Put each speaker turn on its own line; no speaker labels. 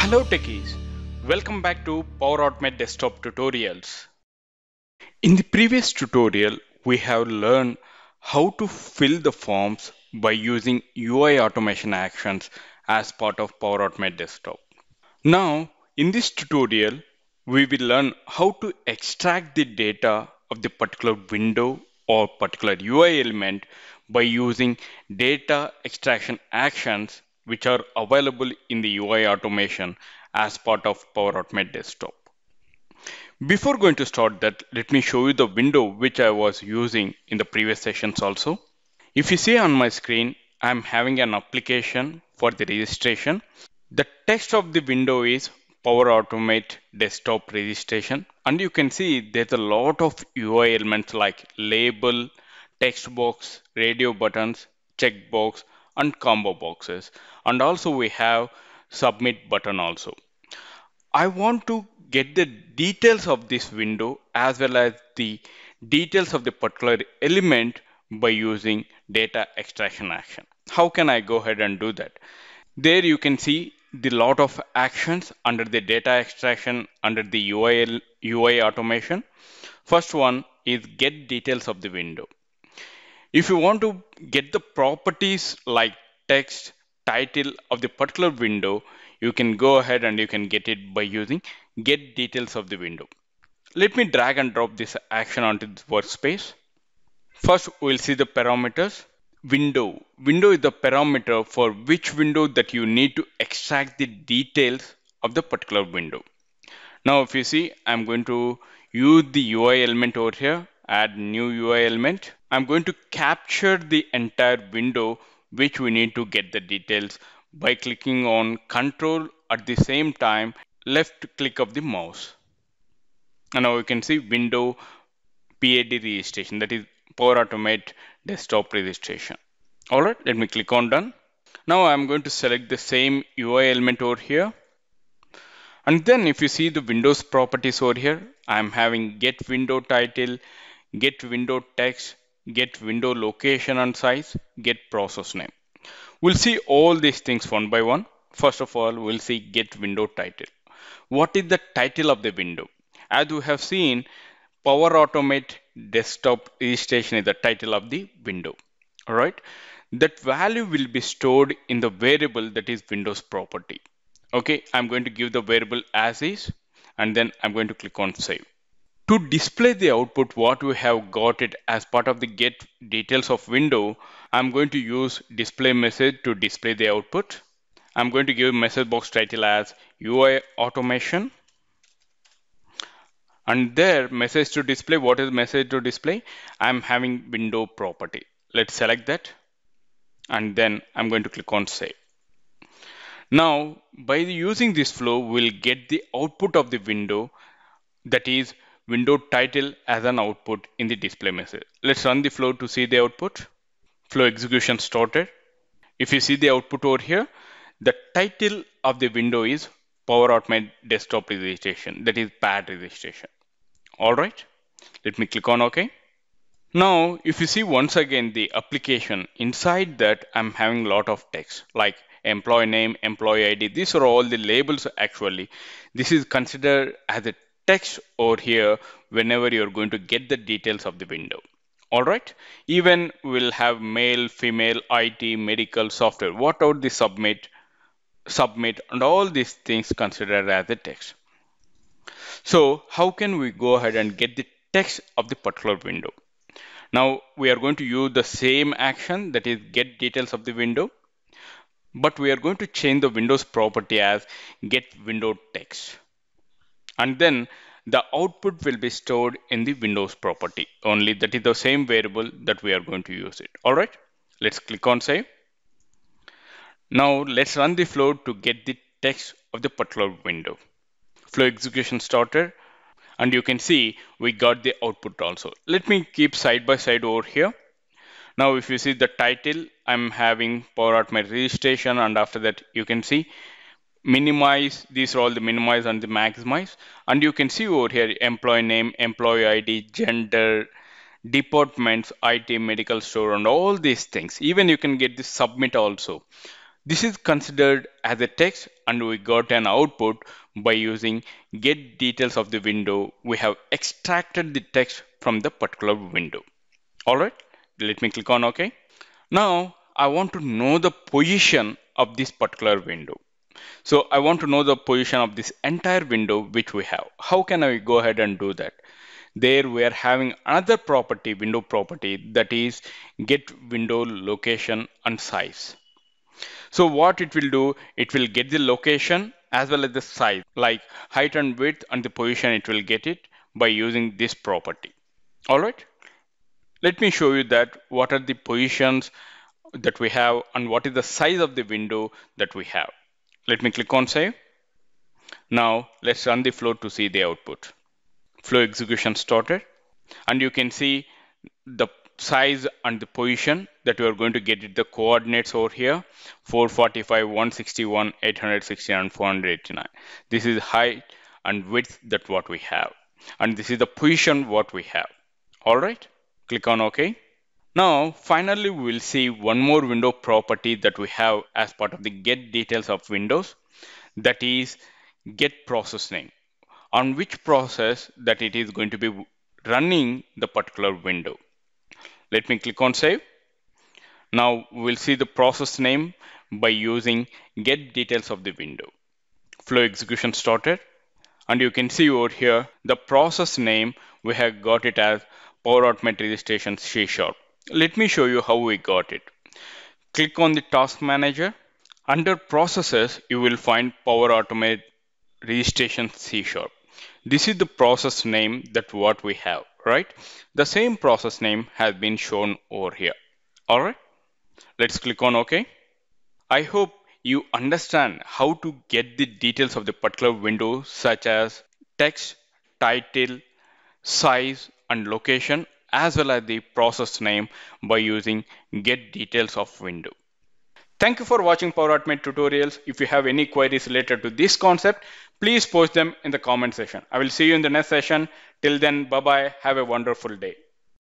Hello techies, welcome back to Power Automate Desktop Tutorials. In the previous tutorial, we have learned how to fill the forms by using UI automation actions as part of Power Automate Desktop. Now, in this tutorial, we will learn how to extract the data of the particular window or particular UI element by using data extraction actions which are available in the UI automation as part of Power Automate Desktop. Before going to start that, let me show you the window which I was using in the previous sessions also. If you see on my screen, I'm having an application for the registration. The text of the window is Power Automate Desktop Registration. And you can see there's a lot of UI elements like label, text box, radio buttons, checkbox, and combo boxes. And also we have submit button also. I want to get the details of this window as well as the details of the particular element by using data extraction action. How can I go ahead and do that? There you can see the lot of actions under the data extraction under the UI, UI automation. First one is get details of the window. If you want to get the properties like text, title of the particular window, you can go ahead and you can get it by using get details of the window. Let me drag and drop this action onto the workspace. First, we'll see the parameters. Window. Window is the parameter for which window that you need to extract the details of the particular window. Now, if you see, I'm going to use the UI element over here add new UI element. I'm going to capture the entire window which we need to get the details by clicking on control at the same time left click of the mouse. And now you can see window PAD registration that is Power Automate desktop registration. All right, let me click on done. Now I'm going to select the same UI element over here. And then if you see the Windows properties over here, I'm having get window title, get window text, get window location and size, get process name. We'll see all these things one by one. First of all, we'll see get window title. What is the title of the window? As we have seen, Power Automate Desktop Registration is the title of the window. All right. That value will be stored in the variable that is Windows property. Okay, I'm going to give the variable as is and then I'm going to click on save to display the output what we have got it as part of the get details of window, I'm going to use display message to display the output. I'm going to give message box title as UI automation. And there message to display, what is message to display? I'm having window property. Let's select that. And then I'm going to click on save. Now, by using this flow, we'll get the output of the window that is window title as an output in the display message. Let's run the flow to see the output. Flow execution started. If you see the output over here, the title of the window is Power Automate Desktop Registration, that is PAD registration. All right, let me click on OK. Now, if you see once again the application, inside that I'm having a lot of text like employee name, employee ID. These are all the labels actually. This is considered as a text over here whenever you're going to get the details of the window. All right, even we'll have male, female, IT, medical, software, what out the submit, submit, and all these things considered as the text. So how can we go ahead and get the text of the particular window? Now we are going to use the same action that is get details of the window, but we are going to change the windows property as get window text and then the output will be stored in the Windows property. Only that is the same variable that we are going to use it. All right, let's click on save. Now let's run the flow to get the text of the particular window. Flow execution started and you can see we got the output also. Let me keep side by side over here. Now if you see the title, I'm having power at my registration and after that you can see minimize, these are all the minimize and the maximize. And you can see over here, employee name, employee ID, gender, departments, IT, medical store, and all these things. Even you can get the submit also. This is considered as a text and we got an output by using get details of the window. We have extracted the text from the particular window. All right, let me click on OK. Now I want to know the position of this particular window. So I want to know the position of this entire window which we have. How can I go ahead and do that? There we are having another property, window property that is get window location and size. So what it will do, it will get the location as well as the size like height and width and the position it will get it by using this property. All right. Let me show you that what are the positions that we have and what is the size of the window that we have. Let me click on save. Now let's run the flow to see the output. Flow execution started and you can see the size and the position that we are going to get it the coordinates over here 445 161 869 and 489 this is height and width that what we have and this is the position what we have all right click on ok now, finally, we will see one more window property that we have as part of the get details of windows. That is get process name on which process that it is going to be running the particular window. Let me click on save. Now we'll see the process name by using get details of the window. Flow execution started and you can see over here the process name we have got it as power automate registration C sharp. Let me show you how we got it. Click on the task manager. Under processes, you will find Power Automate Registration C Sharp. This is the process name that what we have, right? The same process name has been shown over here. All right, let's click on OK. I hope you understand how to get the details of the particular window such as text, title, size and location as well as the process name by using get details of window. Thank you for watching Power Automate tutorials. If you have any queries related to this concept, please post them in the comment section. I will see you in the next session. Till then, bye-bye. Have a wonderful day.